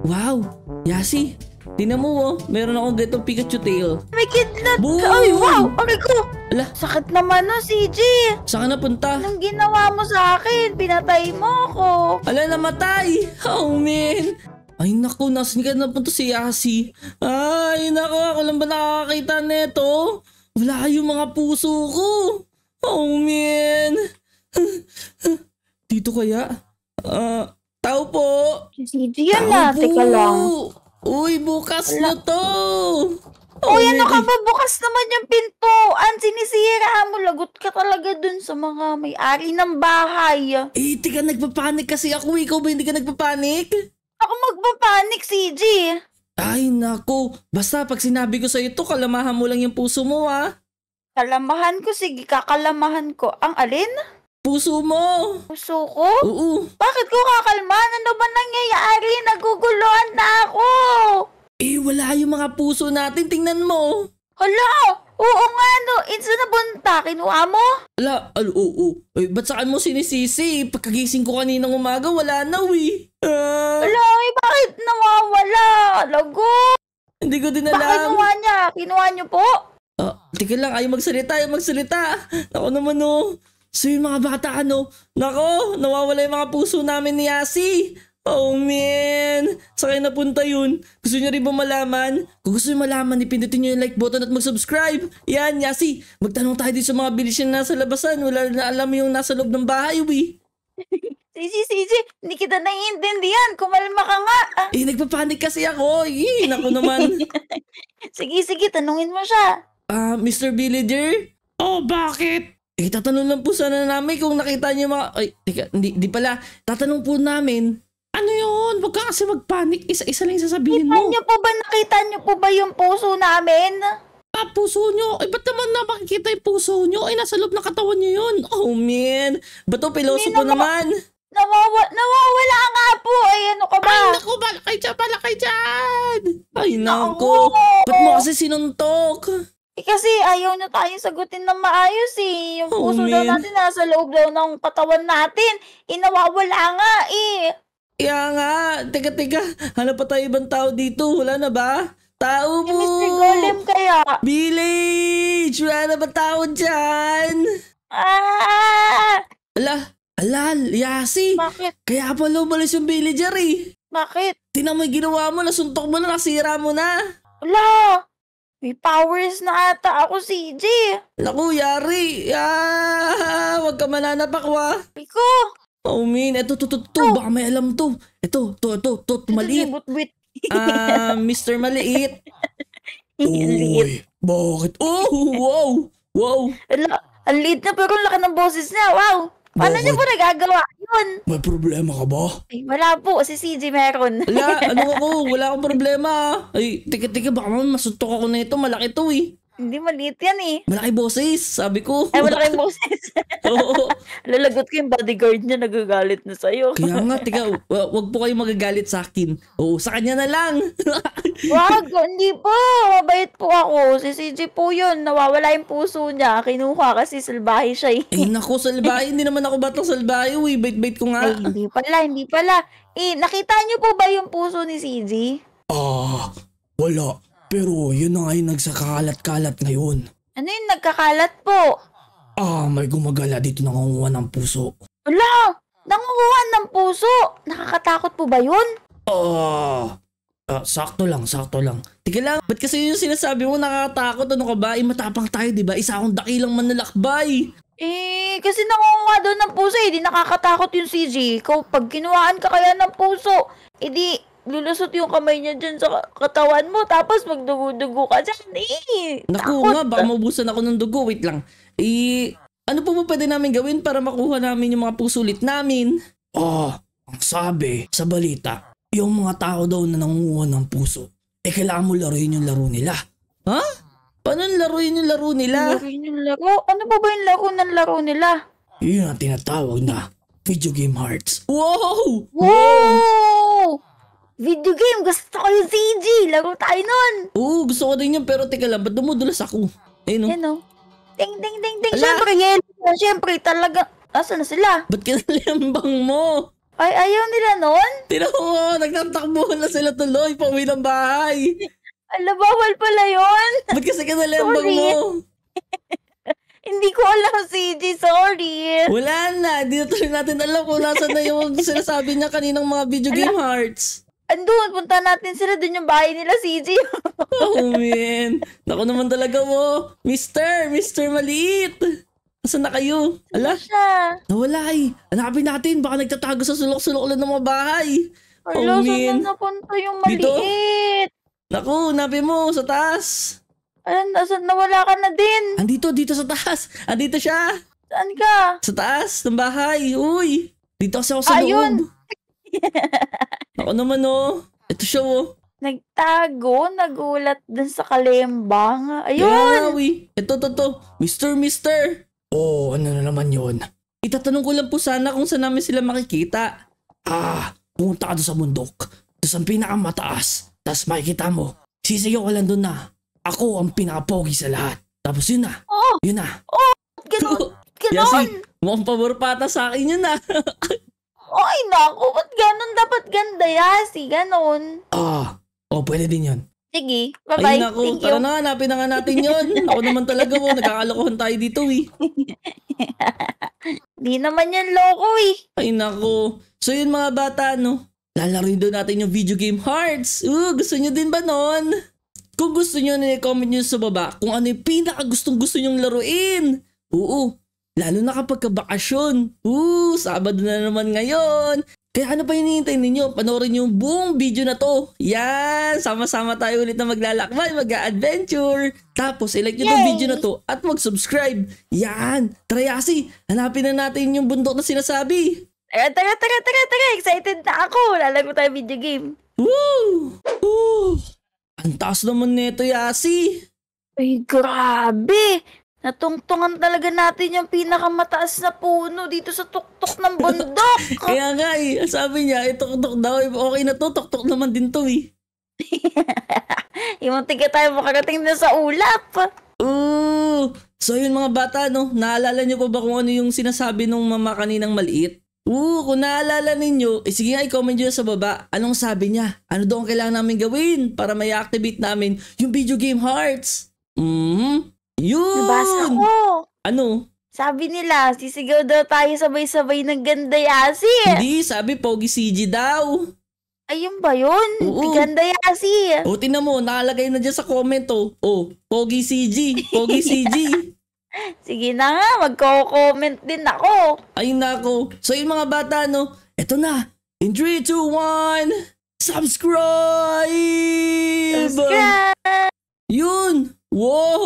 Wow! Yasi! Tinan mo oh, meron akong ganitong Pikachu tail. May kidnap ka! Ay, wow! Aray ko! Ala. Sakit naman no, CJ! Saan ka napunta? Anong ginawa mo sa akin? Pinatay mo ako! Ala, namatay! Oh, man! Ay nako, nasan ka napunta si Yasi? Ay nako, ako lang ba nakakakita neto? Wala yung mga puso ko! Oh man! Dito kaya? Ah, uh, Tao po! Yan na, teka lang. Uy, bukas Wala. na to! Uy, ano ka eh. ba? Bukas naman yung pintuan. Sinisira mo. Lagot ka talaga dun sa mga may-ari ng bahay. Eh, di ka nagpapanik kasi ako. Ikaw ba hindi ka nagpapanik? Ako magpapanik, CJ. Ay, nako. Basta pag sinabi ko sa ito, kalamahan mo lang yung puso mo, ha? Ah. Kalamahan ko. Sige, kakalamahan ko. Ang alin? Puso mo! Puso ko? Oo. Bakit ko kakalman? Ano ba nangyayari? Naguguluhan na ako! Eh, wala yung mga puso natin. Tingnan mo. Hala! Oo nga no! Insa na bunta? Kinuha mo? Wala. Al oo, oo. Ay, ba't saan mo sinisisi? Pagkagising ko kaninang umaga, wala na, wi. Uh... Ah. Hala, eh, bakit nawawala? Lago! Hindi ko din alam. Bakit kinuha niya? Kinuha niyo po? Uh, teka lang, ayaw magsalita, ayaw magsalita. Ako naman, no. So yung mga bata ano, nako, nawawala yung mga puso namin ni Yasi. Oh man, saan napunta yun? Gusto niyo rin ba malaman? Kung gusto niyo malaman, ipindutin niyo yung like button at mag-subscribe. Yan, Yasi, magtanong tayo dito sa mga bilis na nasa labasan. Wala na alam yung nasa loob ng bahay, uwi. Siji, Siji, hindi kita naiintindihan. Kumalma ka nga. Eh, nagpapanik kasi ako. Eh, naku naman. sige, sige, tanungin mo siya. Ah, Mr. Villager? Oh, bakit? Eh, tatanong lang po sana namin kung nakita niyo mga... Ay, teka, hindi, hindi pala. Tatanong po namin, ano yun? Huwag ka kasi magpanik. Isa-isa lang sasabihin mo. Nakita niyo po ba, nakita niyo po ba yung puso namin? Ah, puso nyo? Ay, eh, ba't naman na makikita yung puso nyo? Ay, nasa loob ng katawan nyo yun. Oh, man. Ba't to piloso po naman? Nawawa nawawala nga po. Ay, ano ka ba? Ay, naku, balakay dyan, balakay dyan. Ay, naku. Ba't mo kasi sinuntok? Eh kasi ayaw na tayong sagutin ng maayos eh. Yung puso oh, daw natin nasa loob daw ng katawan natin. Inawawala eh, nga eh. Kaya nga, teka teka, hanap pa tayo ibang tao dito, wala na ba? Tao mo! Eh, Mr. Golem kaya! Village! Wala na ba tao dyan? Ah! Ala, ala, Yasi! Bakit? Kaya pa umalis yung villager eh. Bakit? Tinan mo ginawa mo, nasuntok mo na, nasira mo na. Ala! May powers na ata ako, CJ. Naku, yari. Ah, wag ka mananapak, wa. Piko. Oh, Min. Ito, to, to, Baka may alam to. Ito, to, to, to, to maliit. Ah, uh, Mr. Maliit. Uy, bakit? Oh, wow. Wow. Ang liit na pero ang laki ng boses niya. Wow ano niyo po nagagawa yun? May problema ka ba? Ay, wala po. Si CJ meron. wala. Ano ako? Wala akong problema. Ah. Ay, tika-tika. Baka masuntok ako na ito. Malaki to eh. Hindi, maliit yan eh. Malaki boses, sabi ko. Ay, eh, malaki boses. Oo. Lalagot ko yung bodyguard niya, nagagalit na sa'yo. Kaya nga, tiga, wag po kayo magagalit sa akin. Oo, sa kanya na lang. wag, hindi po. Mabait po ako. Si CJ po yun. Nawawala yung puso niya. Kinuha kasi salbahe siya eh. Ay, naku, salbahe. hindi naman ako batang salbahe. Uy, bait-bait ko nga. Ay, hindi pala, hindi pala. Eh, nakita niyo po ba yung puso ni CJ? Ah, uh, wala. Pero yun na nga yung nagsakalat-kalat ngayon. Ano yung nagkakalat po? Ah, may gumagala dito nangunguha ng puso. Wala! Nangunguha ng puso! Nakakatakot po ba yun? Ah, ah, sakto lang, sakto lang. Tika lang, ba't kasi yung sinasabi mo nakakatakot? Ano ka ba? Eh, matapang tayo, di ba? Isa akong dakilang manlalakbay. Eh, kasi nangunguha doon ng puso, eh. Di nakakatakot yung CJ. Ikaw, pag kinuhaan ka kaya ng puso, eh di lulusot yung kamay niya dyan sa katawan mo, tapos magdugo-dugo ka dyan, eh. Naku takot. nga, baka maubusan ako ng dugo. Wait lang. Eh, ano po ba pwede namin gawin para makuha namin yung mga pusulit namin? Oh, ang sabi sa balita, yung mga tao daw na nangunguha ng puso, eh kailangan mo laruin yung laro nila. Ha? Huh? Paano laruin yung laro nila? Laruin yung laro? Ano ba ba yung laro ng laro nila? Yun ang tinatawag na video game hearts. Wow! Wow! wow! Video game, gusto ko yung CG! Laro tayo nun! Oo, gusto ko din yun, pero teka lang, ba't dumudulas ako? Ayun o. Yan o. Ding, ding, ding, ding. Ala. Siyempre, yellow. Siyempre, talaga. Asan na sila? Ba't kinalambang mo? Ay, ayaw nila nun? Tinawa, nagtatakbo na sila tuloy, pauwi ng bahay. Ala, bawal pala yun. Ba't kasi kinalambang mo? Hindi ko alam, CJ. Sorry. Wala na. Hindi na tuloy natin alam kung nasa na yung sinasabi niya kaninang mga video game hearts andun, punta natin sila, dun yung bahay nila, CJ. oh, man. Nako naman talaga mo. Oh. Mister, Mister Maliit. Asan na kayo? Ala? Siya. Nawala eh. Hanapin natin. Baka nagtatago sa sulok-sulok lang ng mga bahay. Ala, oh, saan na napunta yung maliit? Dito? Naku, hanapin mo sa taas. Ayun, asan nawala ka na din? Andito, dito sa taas. Andito siya. Saan ka? Sa taas ng bahay. Uy. Dito kasi ako sa Ayun. loob. Ayun. Ako naman oh. Ito siya oh. Nagtago, nagulat dun sa kalembang. Ayun! Grabe. Ito, to, to. Mister, mister! Oh, ano na naman yon? Itatanong ko lang po sana kung saan namin sila makikita. Ah, pumunta ka doon sa bundok. Doon sa pinakamataas. Tapos makikita mo, sisigaw ka lang doon na, ako ang pinakapogi sa lahat. Tapos yun na. Oh! Yun na. Oh! Ganon! Ganon! Yasi, mukhang pabor pata sa akin yun na. Ah. Ay, naku, ba't ganun? Dapat ganda ya? yasi, ganun. Ah, oh, pwede din yun. Sige, bye-bye. Ay, naku, Thank tara you. na, hanapin na nga natin yun. Ako naman talaga mo, oh, nakakalokohan tayo dito eh. Di naman yan loko eh. Ay, naku. So yun mga bata, no? Lalaroin doon natin yung video game Hearts. Uh, gusto nyo din ba nun? Kung gusto nyo, nila-comment nyo sa baba kung ano yung pinakagustong gusto nyong laruin. Oo, Lalo na kapag kabakasyon. Woo! Sabado na naman ngayon! Kaya ano pa hinihintay ninyo? Panoorin yung buong video na to. Yan! Sama-sama tayo ulit na maglalakbay, mag-adventure. Tapos, ilike nyo tong video na to at mag-subscribe. Yan! Trayasi, hanapin na natin yung bundok na sinasabi. Tara, tara, tara, tara, tara. Excited na ako. Lalaro tayo video game. Woo! Woo! Ang taas naman nito, Yasi. Ay, grabe! Natungtungan talaga natin yung pinakamataas na puno dito sa tuktok ng bundok. Kaya nga eh, sabi niya, ituktok eh, daw. Eh, okay na to, tuktok naman din to eh. yung tiga tayo makarating na sa ulap. Oo. So yun mga bata, no? Naalala niyo pa ba kung ano yung sinasabi nung mama kaninang maliit? Oo, kung naalala ninyo, eh sige nga i-comment nyo sa baba. Anong sabi niya? Ano doon kailangan namin gawin para may activate namin yung video game hearts? Mm-hmm. Diba? Yun! Nabasa ko. Ano? Sabi nila, sisigaw daw tayo sabay-sabay ng ganda yasi. Hindi, sabi Pogi CG daw. Ayun ba yun? Oo. Ganda yasi. O, tinan mo, nakalagay na dyan sa comment oh. O, Pogi CG, Pogi CG. Sige na nga, magko-comment din ako. Ayun na ako. So yung mga bata, no? Eto na. In 3, 2, 1, subscribe! Subscribe! Yun! Wow!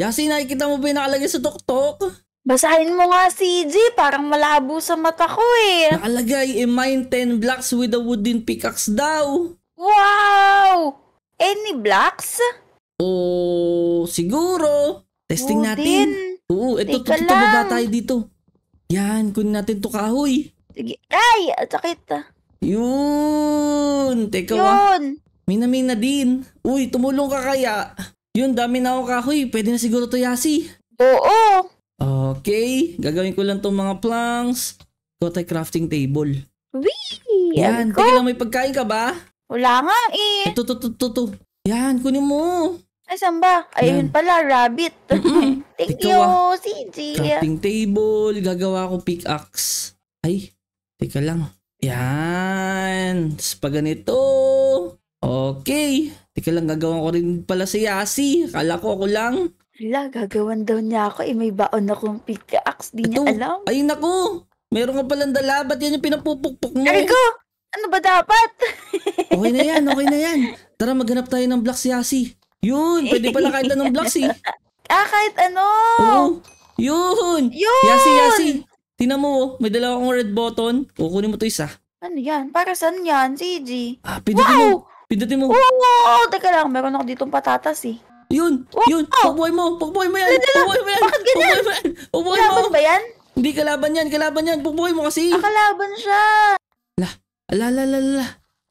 Yasi, nakikita mo ba yung nakalagay sa tuktok? Basahin mo nga, CJ. Parang malabo sa mata ko eh. Nakalagay, eh, mine 10 blocks with a wooden pickaxe daw. Wow! Any blocks? Oo, oh, siguro. Testing wooden. natin. Oo, ito, Teka tututo ba tayo dito? Yan, kunin natin to kahoy. Sige. Ay, sakit ah. Yun! Teka Yun! Wa. Mina-mina din. Uy, tumulong ka kaya. Yun, dami na ako kahoy. Pwede na siguro to yasi. Oo. Okay, gagawin ko lang tong mga planks. Got a crafting table. Wee! Yan, teka lang, may pagkain ka ba? Wala nga eh. Ito, ito, ito, ito. ito. Yan, kunin mo. Asan ba? Ayun pala, rabbit. Thank Ikaw, you, ah. Crafting table, gagawa ko pickaxe. Ay, teka lang. Yan, pag ganito, Okay. Teka lang, gagawin ko rin pala si Yasi. Kala ko ako lang. Wala, gagawan daw niya ako. Eh, may baon na akong pickaxe. Di Ito, niya alam. Ay, naku. Meron ka palang dala. Ba't yan yung pinapupukpok mo? Aray ko! Ano ba dapat? okay na yan, okay na yan. Tara, maghanap tayo ng blocks, Yasi. Yun, pwede pala kahit anong blocks eh. ah, kahit ano! Oo, yun! Yun! Yasi, Yasi! Tinan mo, oh. may dalawang red button. Kukunin mo to isa. Ano yan? Para saan yan, CG? Ah, pindutin wow! mo. Pindutin mo. Oo! Oh, teka lang, meron ako ditong patatas eh. Yun! Wow. Yun! Pagbuhay mo! Pagbuhay mo yan! Pagbuhay mo yan! Bakit ganyan? Pagbuhay mo Kalaban ba yan? Hindi kalaban yan! Kalaban yan! Pagbuhay mo kasi! Ah, kalaban siya! La! La la la la!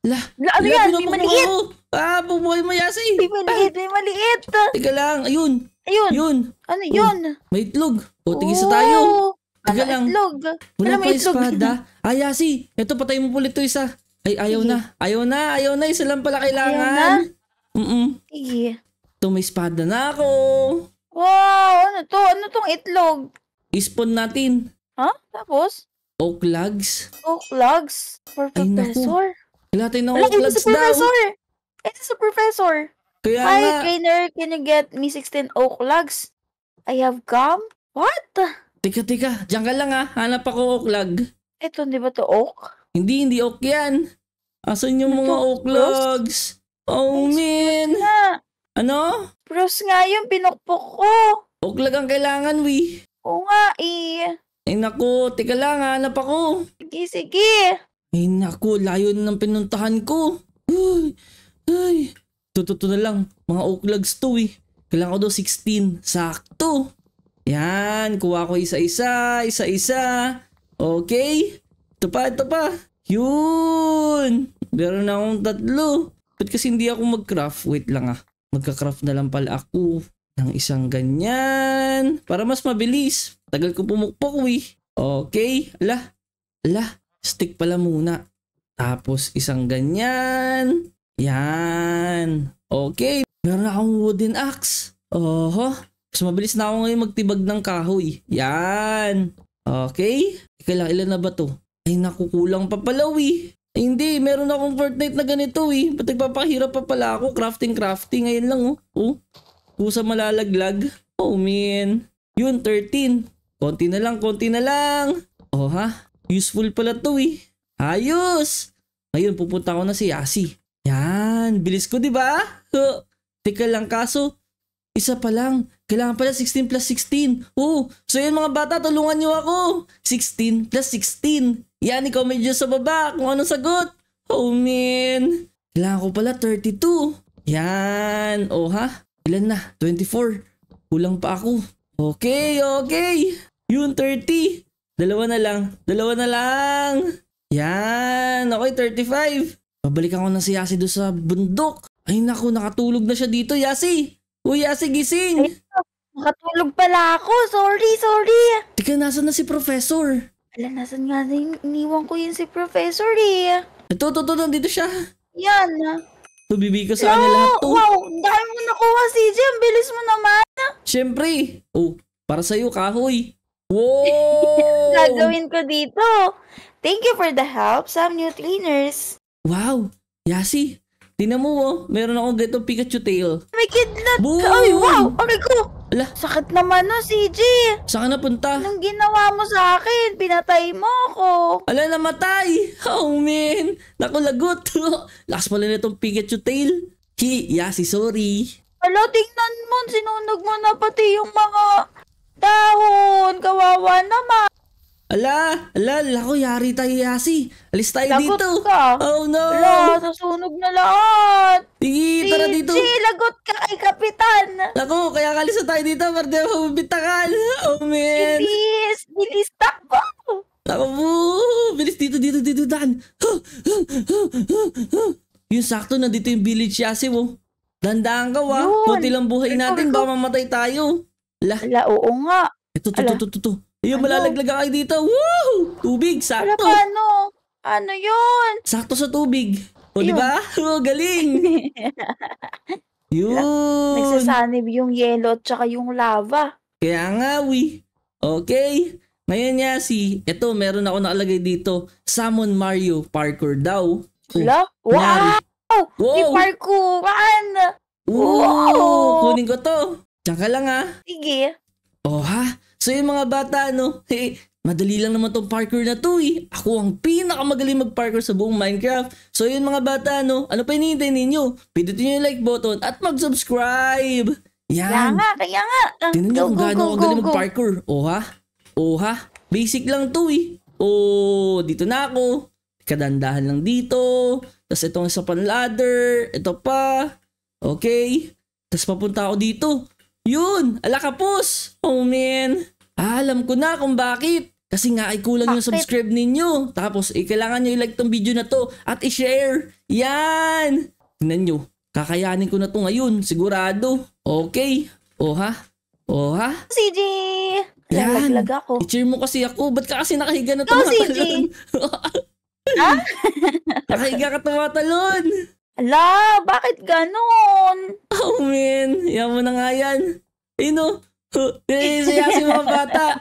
La! La! Ano yan? May maliit! Mo. Ah! Pagbuhay mo yasi! May maliit! May maliit! Teka lang! Ayun! Ayun! Yun! Ano yun? Oh, may itlog! O, tigisa tayo! Ano teka lang! Itlog! Wala pa itlog! espada! Ah, Yasi! Ito, patay mo ulit to isa! Ay, ayaw Sige. na. Ayaw na, ayaw na. Isa lang pala kailangan. Ayaw na? Mm-mm. Sige. Ito, na ako. Wow, ano to? Ano tong itlog? Ispon natin. Ha? Huh? Tapos? Oak logs. Oak logs? For Ay, professor? Wala tayo ng oak logs daw. Professor! Ito sa professor. Kaya Hi, nga. trainer. Can you get me 16 oak logs? I have gum? What? Tika, tika. Diyan ka lang ah. Hanap ako oak log. Ito, di ba to oak? Hindi, hindi ok yan. Asan yung mga ok Oh, man. Ano? Pros nga yung pinukpok ko. Oklag ang kailangan, wi. Oo nga, eh. Ay naku, teka lang, hanap ako. Sige, sige. Ay naku, layo na ng pinuntahan ko. Ay, ay. Tututo na lang, mga oklags to eh. Kailangan ko daw 16. Sakto. Yan, kuha ko isa-isa, isa-isa. Okay? Ito pa, ito pa. Yun! Meron na akong tatlo. Ba't kasi hindi ako mag-craft? Wait lang ah. Magka-craft na lang pala ako ng isang ganyan. Para mas mabilis. Tagal ko pumukpok eh. Okay. Ala. Ala. Stick pala muna. Tapos isang ganyan. Yan. Okay. Meron na akong wooden axe. Oho. Mas mabilis na ako ngayon magtibag ng kahoy. Yan. Okay. Ika ilan na ba to? Ay nakukulang pa pala we. Ay, hindi, meron akong Fortnite na ganito eh. Ba't nagpapahirap pa pala ako? Crafting, crafting. Ngayon lang oh. Oh, kusa malalaglag. Oh man. Yun, 13. Konti na lang, konti na lang. Oh ha, useful pala to eh. Ayos! Ngayon, pupunta ako na si Yasi. Yan, bilis ko, di ba? Huh. Teka lang, kaso, isa pa lang. Kailangan pala 16 plus 16. Oh, so yun mga bata, tulungan nyo ako. 16 plus 16. Yan, i-comment nyo sa baba kung anong sagot. Oh man, kailangan ko pala 32. Yan, oh ha? Ilan na? 24. Kulang pa ako. Okay, okay. Yun, 30. Dalawa na lang. Dalawa na lang. Yan. Okay, 35. Babalikan ko na si Yasi doon sa bundok. Ay naku, nakatulog na siya dito, Yasi. Uy, Yasi, gising. Ay, nakatulog pala ako. Sorry, sorry. Teka, nasa na si Professor? Ala, nasan nga din? Iniwan ko yun si Professor eh. Ito, ito, ito, nandito siya. Yan. Tubibi ko sa kanila lahat to. Wow, dahil mo nakuha CJ. Ang bilis mo naman. Siyempre. Oh, para sa'yo, kahoy. Wow! Gagawin ko dito. Thank you for the help, some new cleaners. Wow, Yasi. Tinan mo, oh. meron akong ganitong Pikachu tail. May kidnap Boom! ka. Ay, wow! my God! Ala? Sakit naman no, CJ. Saan ka napunta? Anong ginawa mo sa akin? Pinatay mo ako. Ala, namatay. Oh, man. Nakulagot. lagot. Lakas pala nitong Pikachu tail. Hi, Yasi, sorry. Ala, tingnan mo. Sinunog mo na pati yung mga dahon. Kawawa naman. Ala, ala, lako, yari tayo, Yasi. Alis tayo lagot dito. Ka. Oh no. Ala, susunog na lahat. Sige, tara dito. Sige, lagot ka kay Kapitan. Lako, kaya kalis na tayo dito, parte mabitakan. Oh man. Bilis, bilis takbo. Lako po, bilis dito, dito, dito, Dan. Yung sakto na dito yung village Yasi mo. Dandaan ka, wa. Buti lang buhay natin, baka mamatay tayo. Ala, ala oo nga. Ito, ito, ito, ito, ito. Ayun, ano? malalaglag kayo dito. Woo! Tubig, sakto. Wala paano? Ano yun? Sakto sa tubig. O, di ba? O, oh, galing. yun. Nagsasanib yung yellow at saka yung lava. Kaya nga, we. Okay. Ngayon niya, si, eto meron ako nakalagay dito. Salmon Mario Parkour daw. Hala? Oh, wow! Wow! Di parkouran! Wow! Kunin ko to. Diyan lang ah. Sige. Oh, ha? So yung mga bata, no, eh, madali lang naman tong parkour na to eh. Ako ang pinakamagaling mag-parkour sa buong Minecraft. So yun mga bata, no, ano pa hinihintay ninyo? Pindutin nyo yung like button at mag-subscribe. Yan. Kaya nga, kaya nga. Tingnan nyo kung gaano kagaling mag-parkour. O ha? O ha? Basic lang to eh. Oh, dito na ako. Kadandahan lang dito. Tapos itong isa pang ladder. Ito pa. Okay. Tapos papunta ako dito. Yun, alakapos! Oh man! Ah, alam ko na kung bakit. Kasi nga ay kulang yung subscribe ninyo. Tapos, eh, kailangan nyo i-like tong video na to at i-share. Yan! Tingnan nyo, kakayanin ko na to ngayon, sigurado. Okay. Oha. Oha. O ha? Yan. Laglag ako. I-cheer mo kasi ako. Ba't ka kasi nakahiga na Go, CJ! tumatalon? ha? Ah! nakahiga ka tumatalon. Ala, bakit ganon? Oh man, yan mo na nga yan. Ayun no? Oh. Naisaya si mga bata.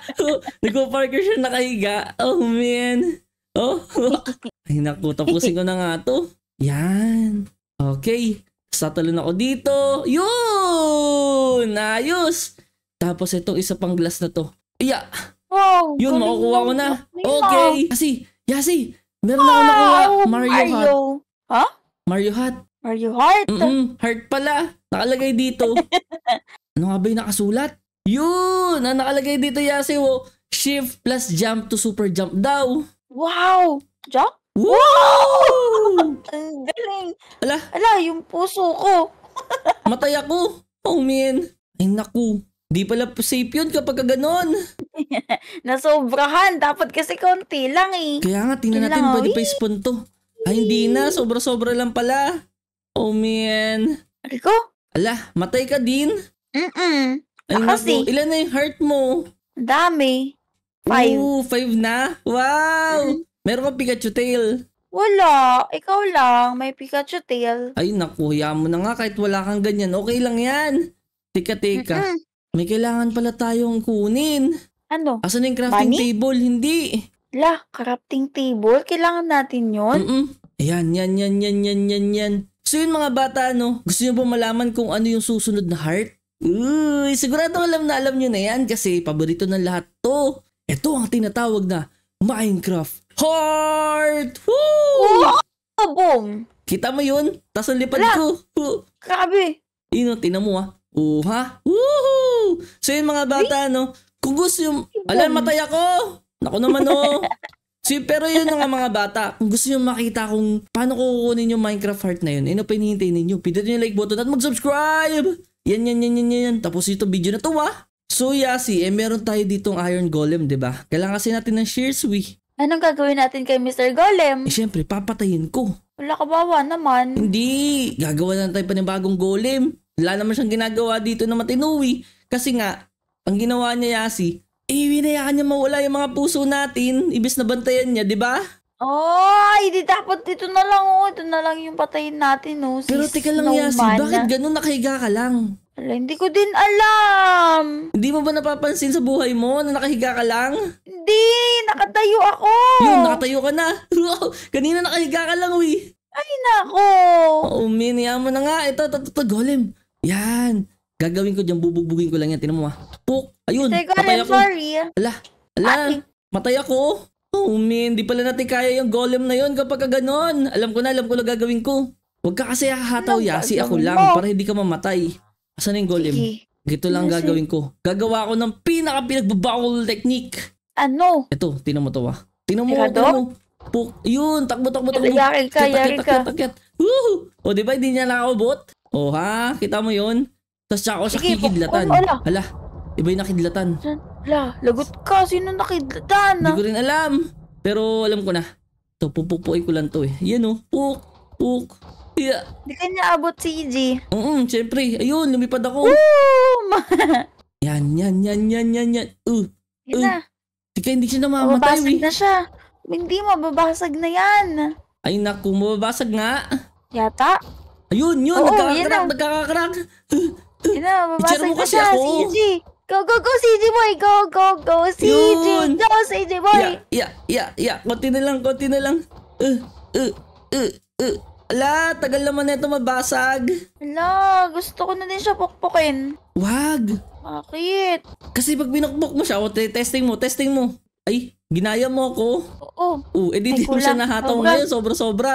Nagpo-parker siya nakahiga. Oh man. Oh. Ay naku, tapusin ko na nga to. Yan. Okay. Satalon ako dito. Yun! Ayos! Tapos itong isa pang glass na to. Iya! Wow! Yun, makukuha ko na. Okay! Yasi! Yasi! Meron wow, ako nakuha. Mario, Mario. Heart. Huh? Mario Hat. Mario Heart? Mm-mm, heart pala. Nakalagay dito. ano nga ba yung nakasulat? Yun! Ang nakalagay dito, Yasuo. Shift plus jump to super jump daw. Wow! Jump? Wow! Ang galing. Ala? Ala, yung puso ko. Matay ako. Oh, man. Ay, naku. Di pala safe yun kapag ganon. Nasobrahan. Dapat kasi konti lang eh. Kaya nga, tingnan natin pwede pa ispon to. Ay, ah, hindi na. Sobra-sobra lang pala. Oh, man. Rico? Ala, matay ka din? Mm-mm. Ay, Kasi, naku, ilan na yung heart mo? Dami. Five. Ooh, five na? Wow! Meron ka Pikachu tail. Wala. Ikaw lang. May Pikachu tail. Ay, naku. Hayaan mo na nga kahit wala kang ganyan. Okay lang yan. Teka, teka. Mm-mm. May kailangan pala tayong kunin. Ano? Asan yung crafting Bunny? table? Hindi. La, crafting table? Kailangan natin yon? mm Ayan, yan, yan, yan, yan, yan, yan. So yun mga bata, no? Gusto nyo ba malaman kung ano yung susunod na heart? Uy, sigurado alam na alam nyo na yan kasi paborito ng lahat to. Ito ang tinatawag na Minecraft Heart! Woo! Oh, boom! Kita mo yun? Tapos ang lipad ko. Grabe! Ino, oh, tinan mo ah. Uha! Woohoo! So yun mga bata, no? Kung gusto yung... Alam, matay ako! Nako naman oh. Si, pero yun nga mga bata, kung gusto niyo makita kung paano kukunin yung Minecraft heart na yun, ano pa hinihintay ninyo? Pindutin yung like button at mag-subscribe! Yan, yan, yan, yan, yan, Tapos ito video na to ah. So Yasi, eh meron tayo ditong Iron Golem, di ba? Kailangan kasi natin ng shears, Swi. Anong gagawin natin kay Mr. Golem? Eh syempre, papatayin ko. Wala kabawa naman. Hindi, gagawa na tayo panibagong golem. Wala naman siyang ginagawa dito na matinuwi. Kasi nga, ang ginawa niya Yasi, Iwinayaan eh, niya mawala yung mga puso natin, ibis na bantayan niya, di ba? Oh, hindi dapat dito na lang oh. Ito na lang yung patayin natin oh. Si Pero teka lang Yasi, bakit ganun nakahiga ka lang? Ala, hindi ko din alam. Hindi mo ba napapansin sa buhay mo na nakahiga ka lang? Hindi, nakatayo ako. Yun, nakatayo ka na. Kanina nakahiga ka lang, uwi. Ay, nako. Oo, oh, miniya mo na nga. Ito, ito, ito, golem. Yan. Gagawin ko dyan, bubugbugin ko lang yan. Tinan mo ah. Puk! Ayun! Teka, patay I'm ako. sorry. Ala! Ala! Matay ako! Oh, oh man, di pala natin kaya yung golem na yon kapag ganon. Alam ko na, alam ko na gagawin ko. Huwag ka kasi hahataw yasi ako lang para hindi ka mamatay. Asan yung golem? Gito lang gagawin ko. Gagawa ako ng pinaka pinagbabawal technique. Ano? Ito, tinan mo to ah. Tinan mo, tinan mo. Puk, yun, takbo, takbo, takbo. Yari ka, yari ka. Takyat, takyat, takyat. Woohoo! O, di ba, hindi niya nakakabot? O ha, kita mo yun? Tapos ako sa Sige, kikidlatan. Oh, ala. Hala, iba yung nakidlatan. Hala, lagot ka. Sino nakidlatan? Hindi ko rin alam. Pero alam ko na. Ito, pupupuin ko lang to eh. Yan oh, puk, puk. Yeah. Hindi ka niya abot si EG. Oo, syempre. Ayun, lumipad ako. Woo! yan, yan, yan, yan, yan, yan. Uh, yan uh. na. Tika, hindi siya namamatay. Mababasag eh. na siya. Hindi, mababasag na yan. Ay naku, mababasag nga. Yata. Ayun, yun, Oo, nagkakakrak, nagkakakrak. Uh. Ina, babasag mo siya. Ako. CG. Go, go, go, CG boy. Go, go, go, CG. Yun. Go, CG boy. Yeah, yeah, yeah, yeah. Konti na lang, konti na lang. Uh, uh, uh, uh. Ala, tagal naman na ito mabasag. Ala, gusto ko na din siya pukpukin. Wag. Bakit? Kasi pag binukbok mo siya, o, oh, testing mo, testing mo. Ay, ginaya mo ako. Oo. Uh, edi di mo siya nahataw Sobra. ngayon, sobra-sobra.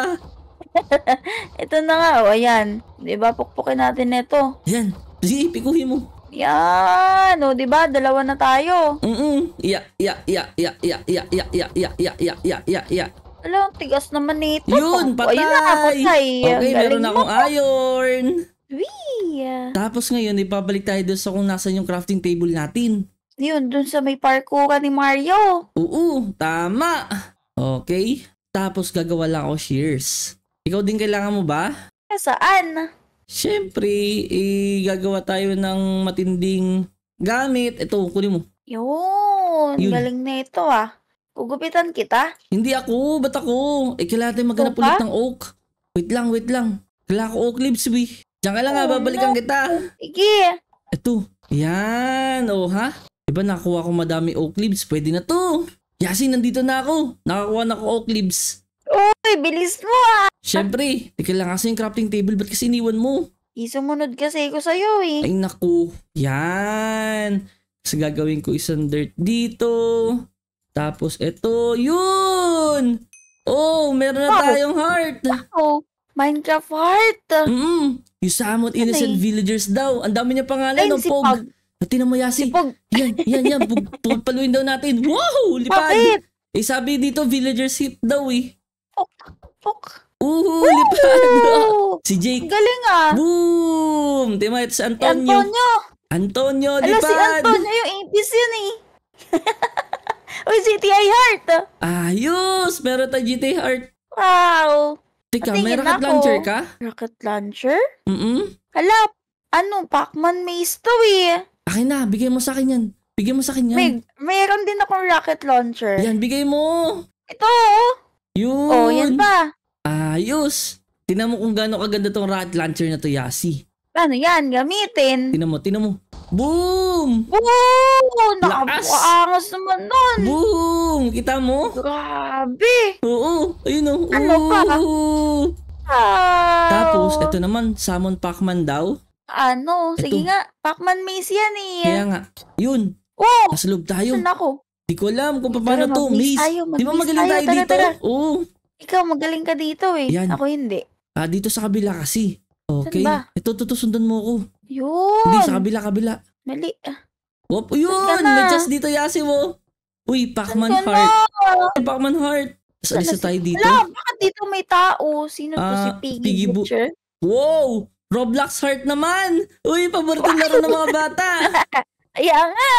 ito na nga, o, oh, ayan. Diba, pukpukin natin ito. Ayan, Sige, pikuhin mo. Yan, o, di ba? Dalawa na tayo. Mm-mm. Ya, ya, ya, ya, ya, ya, ya, ya, ya, ya, ya, ya, ya, ya. Alam, tigas naman nito. Yun, patay. Ayun na, Okay, Galing meron akong iron. Wee. Tapos ngayon, ibabalik tayo doon sa kung nasan yung crafting table natin. Yun, doon sa may parkura ni Mario. Oo, tama. Okay. Tapos gagawa lang ako shears. Ikaw din kailangan mo ba? Saan? Siyempre, eh, gagawa tayo ng matinding gamit. Ito, kunin mo. Yun, Yun. galing na ito ah. Gugupitan kita? Hindi ako, ba't ako? Eh, kailangan tayo maghanap ulit ng oak. Wait lang, wait lang. Kailangan ko oak leaves, we. Diyan ka lang ha, ah. babalikan kita. Sige. Ito. Yan, oh ha? Diba nakuha ko madami oak leaves? Pwede na to. Yasin, nandito na ako. Nakakuha na ako oak leaves bilis mo ah! Siyempre, di kailangan kasi yung crafting table. Ba't kasi iniwan mo? Isumunod kasi ko sa'yo eh. Ay naku, yan. Tapos gagawin ko isang dirt dito. Tapos ito, yun! Oh, meron na wow. tayong heart! Wow! Minecraft heart! Mm-mm. You summoned ano innocent Anay. villagers daw. Ang dami niya pangalan, Ay, no? Si Pog. Pog. Tinan mo, Yasi. Si Pog. Yan, yan, yan. Pag, paluin daw natin. Wow! Lipad! Bakit? Eh, sabi dito, villagers hit daw eh. Pok, pok. Uhu, lipad. Si Jake. Galing ah. Boom! Tima, it's Antonio. Si Antonio. Antonio, lipad. Ano si Antonio yung apis yun eh. Uy, GTI Heart. Ayos! Meron tayo GTI Heart. Wow! Teka, may rocket ako. launcher ka? Rocket launcher? Mm-mm. Hala, ano, Pacman Maze to eh. Akin na, bigay mo sa akin yan. Bigay mo sa akin yan. May, meron din akong rocket launcher. Yan, bigay mo. Ito, oh. Yun. Oh, yan ba? Ayos. Tinan mo kung gaano kaganda tong rocket launcher na to, Yasi. Paano yan? Gamitin. Tinan mo, tinan mo. Boom! Boom! Nakapangos naman nun. Boom! Kita mo? Grabe! Oo, ayun o. Oh. Ano pa? Wow. Ah. Tapos, ito naman, Salmon Pacman daw. Ano? Sige ito. nga, Pacman Maze yan eh. Kaya nga, yun. Oh! Nasa loob tayo. Saan ako? Di ko alam kung paano Tara, to, Miss. Tayo, Di ba magaling tayo, tayo dito? Tara, tara. Oo. Ikaw, magaling ka dito eh. Yan. Ako hindi. Ah, dito sa kabila kasi. Okay. Ito, ito, ito, sundan mo ako. Yun. Hindi, sa kabila, kabila. Mali. Wop, yun. May chest dito, Yasi mo. Uy, Pacman Heart. Pacman Heart. So, alis tayo dito. Wala, bakit dito may tao? Sino to si ah, Piggy, Piggy Wow! Roblox Heart naman! Uy, paborito wow. laro ng mga bata! Kaya nga!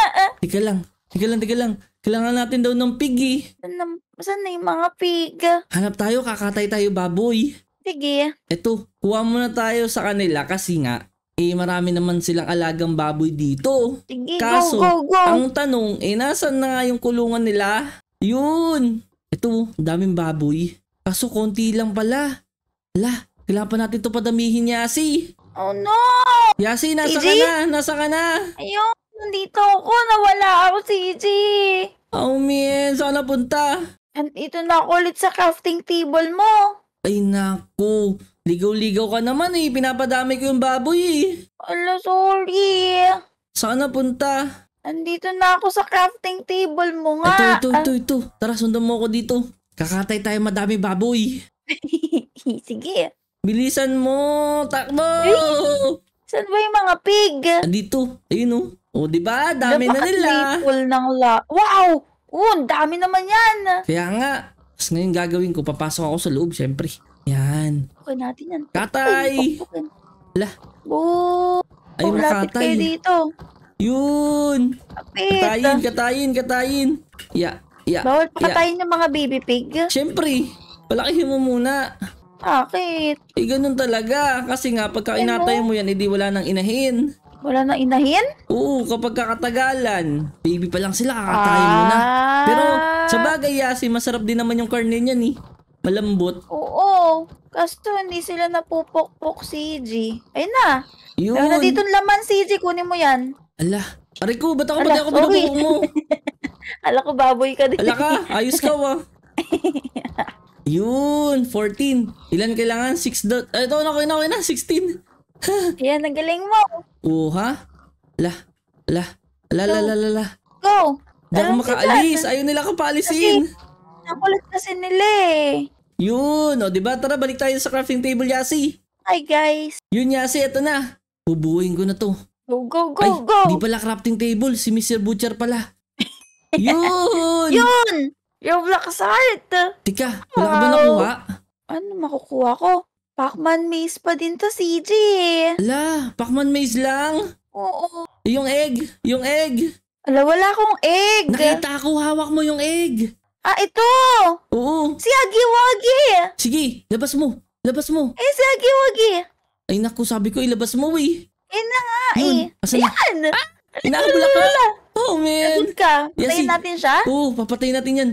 Tika lang. Tika lang, tika lang. Kailangan natin daw ng pigi. Saan, na, saan na yung mga pig? Hanap tayo, kakatay tayo baboy. Sige. Eto, kuha muna tayo sa kanila kasi nga, eh marami naman silang alagang baboy dito. Sige, Kaso, go, go, go. ang tanong, eh nasan na nga yung kulungan nila? Yun! Eto, daming baboy. Kaso konti lang pala. Ala, kailangan pa natin ito padamihin, Yasi. Oh no! Yasi, nasa Easy? ka na? Nasa ka na? Ayun, nandito ako, nawala ako, CJ. Oh, Mien, saan napunta? Nandito na ako ulit sa crafting table mo. Ay naku, ligaw-ligaw ka naman eh. Pinapadami ko yung baboy eh. Ala, sorry. Sana punta! Nandito na ako sa crafting table mo nga. Ito, ito, ito, ito. Tara, sundan mo ako dito. Kakatay tayo madami baboy. Sige. Bilisan mo! Takbo! Ay, saan ba yung mga pig? Andito. Ayun oh. Oh, di ba? Dami diba, na nila. Napaka-playful ng la... Wow! Oh, dami naman yan! Kaya nga. Tapos ngayon gagawin ko, papasok ako sa loob, syempre. Yan. Okay natin yan. Katay! Ala. Boo! Oh, Ay, makatay. kayo dito. Yun! Kapit. Katayin, katayin, katayin. Ya, ya. Yeah, Bawal pakatayin yeah. ng mga baby pig. Syempre. Palakihin mo muna. Bakit? Eh, ganun talaga. Kasi nga, pagka inatay ano? mo yan, hindi eh, wala nang inahin. Wala na inahin? Oo, kapag kakatagalan. Baby pa lang sila, kakatayin ah. mo na. Ah. Pero sa bagay, Yasi, masarap din naman yung karne niyan eh. Malambot. Oo. Kasto hindi sila napupokpok, CG. Ay na. Yun. Ayun na laman si CG. Kunin mo yan. Ala. Aray ko, ba't ako, Ala, ba't ako pinupukok mo? Ala ko, baboy ka din. Ala ka, ayos ka wa. Oh. Yun, 14. Ilan kailangan? 6 dot. Ito, na, okay na, okay na, 16. Yan, ang galing mo. Uha? La, la, la, la, la, la, la. Go! Hindi ako ah, makaalis. Ayaw nila akong paalisin. Kasi, nakulit kasi nila eh. Yun, o, oh, diba? Tara, balik tayo sa crafting table, Yasi. Hi, guys. Yun, Yasi, eto na. Bubuhin ko na to. Go, go, go, Ay, go! di pala crafting table. Si Mr. Butcher pala. Yun! Yun! Yung Black site! Tika, wala wow. ka ba nakuha? Ano makukuha ko? Pacman Maze pa din to, CJ eh. Ala, Pacman Maze lang? Oo. Yung egg, yung egg. Ala, wala akong egg. Nakita ko, hawak mo yung egg. Ah, ito! Oo. Si Agiwagi! Sige, labas mo. Labas mo. Eh, si Agiwagi! Ay naku, sabi ko ilabas mo eh. Eh na nga eh. Yun. eh. Asan na? Ah! Nakabula ka! Oh man! Lagot ka. Patayin natin siya? Oo, papatayin natin yan.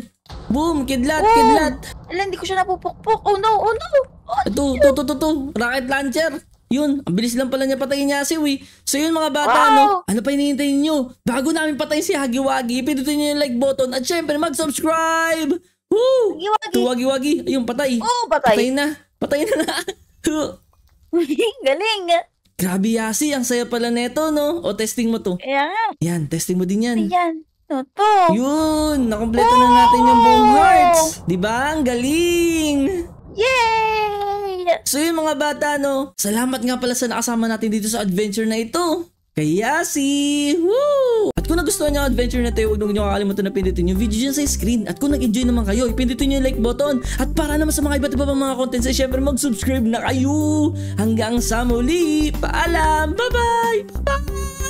Boom! Kidlat! Wow. Kidlat! Ala, hindi ko siya napupukpok. Oh no! Oh no! Ito, to, to, to, to, Rocket launcher. Yun, ang bilis lang pala niya patayin niya si Wee. So yun mga bata, wow. no? Ano pa hinihintay niyo? Bago namin patayin si Hagiwagi, pindutin niyo yung like button at syempre mag-subscribe! Woo! Hagiwagi! Hagiwagi! Ayun, patay. Oo, oh, patay. Patay na. patayin na na. Galing. Grabe, Yasi. Ang saya pala neto, no? O, testing mo to. Ayan. Yan, testing mo din yan. Ayan. Toto. Ano yun, nakompleto na natin yung buong hearts. Diba? Ang galing. Yay! So yung mga bata, no, salamat nga pala sa nakasama natin dito sa adventure na ito. Kaya si... Woo! At kung nagustuhan niyo ang adventure na ito, huwag nyo kakalimutan na pindutin yung video dyan sa screen. At kung nag-enjoy naman kayo, ipindutin niyo yung like button. At para naman sa mga iba't iba pang mga contents, ay syempre mag-subscribe na kayo. Hanggang sa muli! Paalam! Bye-bye! Bye-bye!